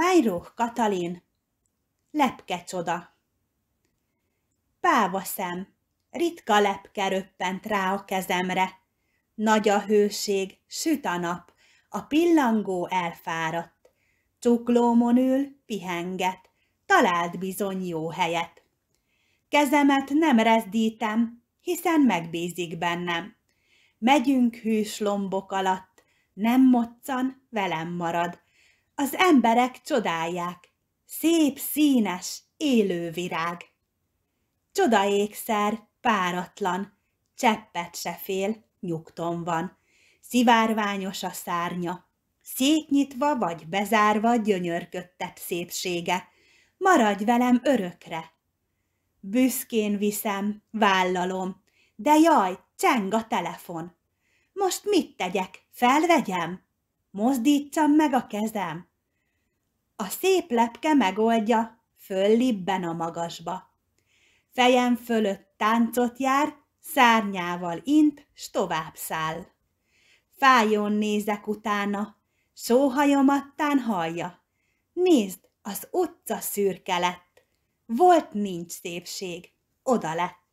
Vájróh Katalin, lepke csoda. Páva szem, ritka lepke röppent rá a kezemre. Nagy a hőség, süt a nap, a pillangó elfáradt. Csuklómon ül, pihenget, talált bizony jó helyet. Kezemet nem rezdítem, hiszen megbízik bennem. Megyünk hűs lombok alatt, nem moccan, velem marad, az emberek csodálják. Szép, színes, élő virág. ékszer, páratlan, cseppet se fél, nyugton van. Szivárványos a szárnya, szétnyitva vagy bezárva gyönyörködtet szépsége. Maradj velem örökre! Büszkén viszem, vállalom, de jaj, cseng a telefon. Most mit tegyek, felvegyem? Mozdítsam meg a kezem? A szép lepke megoldja, föllibben a magasba. Fejem fölött táncot jár, szárnyával int, s tovább száll. Fájon nézek utána, sóhajomattán hallja. Nézd, az utca szürke lett, volt nincs szépség, oda lett.